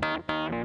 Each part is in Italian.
Música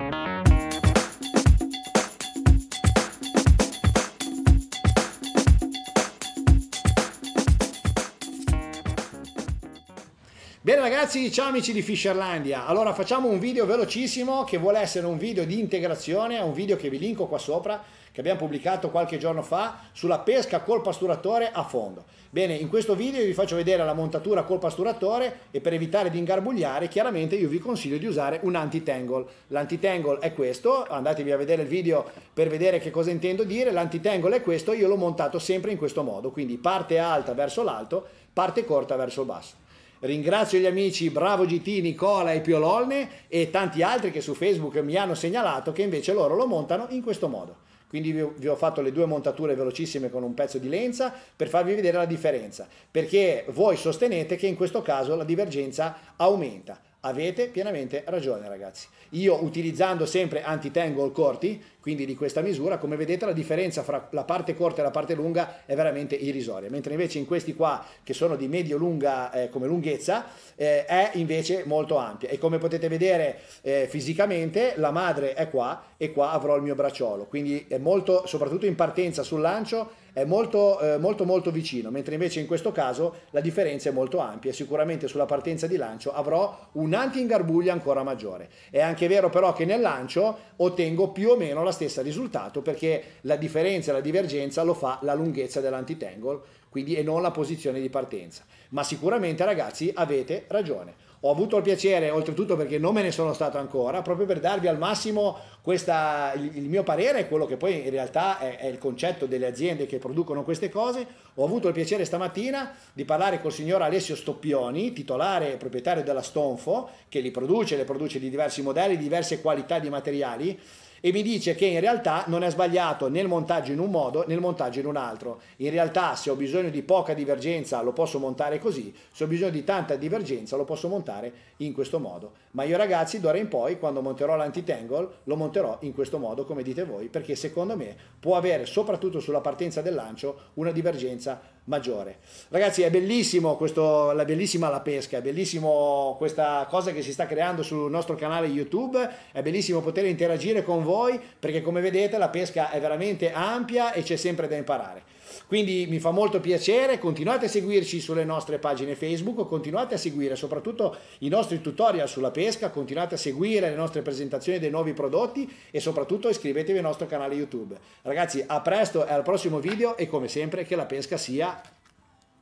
Bene ragazzi, ciao amici di Fisherlandia. Allora facciamo un video velocissimo che vuole essere un video di integrazione, un video che vi linko qua sopra, che abbiamo pubblicato qualche giorno fa sulla pesca col pasturatore a fondo. Bene, in questo video vi faccio vedere la montatura col pasturatore e per evitare di ingarbugliare, chiaramente io vi consiglio di usare un anti-tangle. L'anti-tangle è questo, andatevi a vedere il video per vedere che cosa intendo dire. L'anti-tangle è questo, io l'ho montato sempre in questo modo, quindi parte alta verso l'alto, parte corta verso il basso. Ringrazio gli amici Bravo GT, Nicola e Piololne e tanti altri che su Facebook mi hanno segnalato che invece loro lo montano in questo modo. Quindi vi ho fatto le due montature velocissime con un pezzo di lenza per farvi vedere la differenza, perché voi sostenete che in questo caso la divergenza aumenta. Avete pienamente ragione ragazzi. Io utilizzando sempre anti-tangle corti, quindi di questa misura, come vedete la differenza fra la parte corta e la parte lunga è veramente irrisoria, mentre invece in questi qua che sono di medio-lunga eh, come lunghezza eh, è invece molto ampia e come potete vedere eh, fisicamente la madre è qua e qua avrò il mio bracciolo, quindi è molto, soprattutto in partenza sul lancio, è molto, eh, molto, molto vicino, mentre invece in questo caso la differenza è molto ampia e sicuramente sulla partenza di lancio avrò un anti-ingarbuglia ancora maggiore. È anche vero però che nel lancio ottengo più o meno la stessa risultato perché la differenza, la divergenza lo fa la lunghezza dell'anti-tangle, quindi, e non la posizione di partenza. Ma sicuramente ragazzi avete ragione ho avuto il piacere, oltretutto perché non me ne sono stato ancora, proprio per darvi al massimo questa, il, il, mio parere è quello che poi in realtà è, è, il concetto delle aziende che producono queste cose. Ho avuto il piacere stamattina di parlare col signor Alessio Stoppioni, titolare e proprietario della Stonfo, che li produce, le produce di diversi modelli, di diverse qualità di materiali e mi dice che in realtà non è sbagliato nel montaggio in un modo, nel montaggio in un altro. In realtà se ho bisogno di poca divergenza lo posso montare così, se ho bisogno di tanta divergenza lo posso montare in questo modo. Ma io ragazzi d'ora in poi quando monterò l'antitangle lo monterò monterò in questo modo, come dite voi, perché secondo me può avere, soprattutto sulla partenza del lancio, una divergenza maggiore. Ragazzi, è bellissimo questo, la bellissima la pesca, è bellissimo questa cosa che si sta creando sul nostro canale YouTube, è bellissimo poter interagire con voi perché come vedete la pesca è veramente ampia e c'è sempre da imparare. Quindi mi fa molto piacere, continuate a seguirci sulle nostre pagine Facebook, continuate a seguire soprattutto i nostri tutorial sulla pesca, continuate a seguire le nostre presentazioni dei nuovi prodotti e soprattutto iscrivetevi al nostro canale YouTube. Ragazzi, a presto e al prossimo video e come sempre che la pesca sia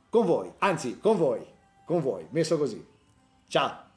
con voi, anzi con voi, con voi, messo così. Ciao!